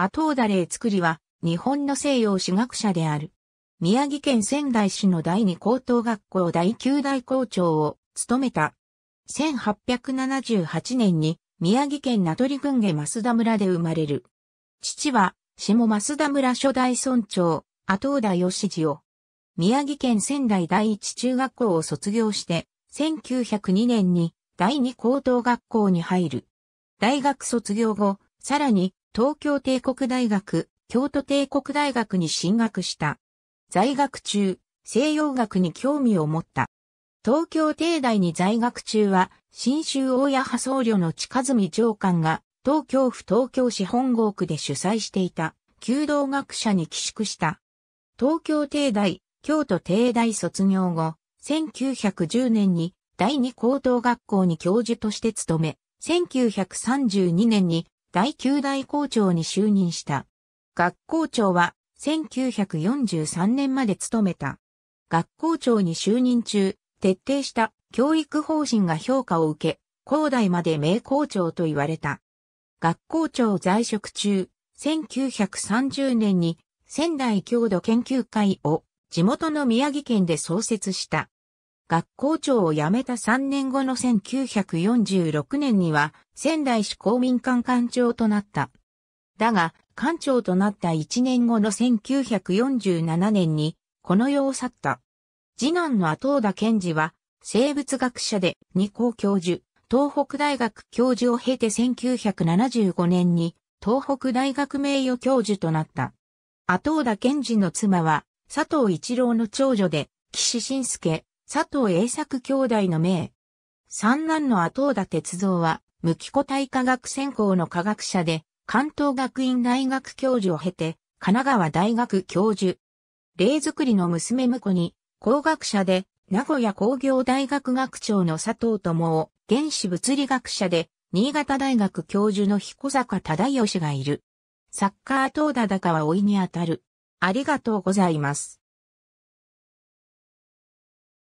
アトーダレ作りは、日本の西洋史学者である。宮城県仙台市の第二高等学校第九大校長を務めた。1878年に宮城県名取郡下増田村で生まれる。父は下増田村初代村長、後田義次を。宮城県仙台第一中学校を卒業して、1902年に第二高等学校に入る。大学卒業後、さらに東京帝国大学、京都帝国大学に進学した。在学中、西洋学に興味を持った。東京帝大に在学中は、新州大谷派僧侶の近住上官が、東京府東京市本郷区で主催していた、弓道学者に寄宿した。東京帝大、京都帝大卒業後、1910年に第二高等学校に教授として勤め、1932年に第9代校長に就任した。学校長は1943年まで務めた。学校長に就任中、徹底した教育方針が評価を受け、高大まで名校長と言われた。学校長在職中、1930年に仙台郷土研究会を地元の宮城県で創設した。学校長を辞めた3年後の1946年には仙台市公民館館長となった。だが、館長となった1年後の1947年にこの世を去った。次男の後田健二は生物学者で二校教授、東北大学教授を経て1975年に東北大学名誉教授となった。後田健二の妻は佐藤一郎の長女で岸信介、佐藤栄作兄弟の名。三男の後田哲造は、無機固体化学専攻の科学者で、関東学院大学教授を経て、神奈川大学教授。例作りの娘婿に、工学者で、名古屋工業大学学長の佐藤智を、原子物理学者で、新潟大学教授の彦坂忠義がいる。サッカー東田高は老いにあたる。ありがとうございます。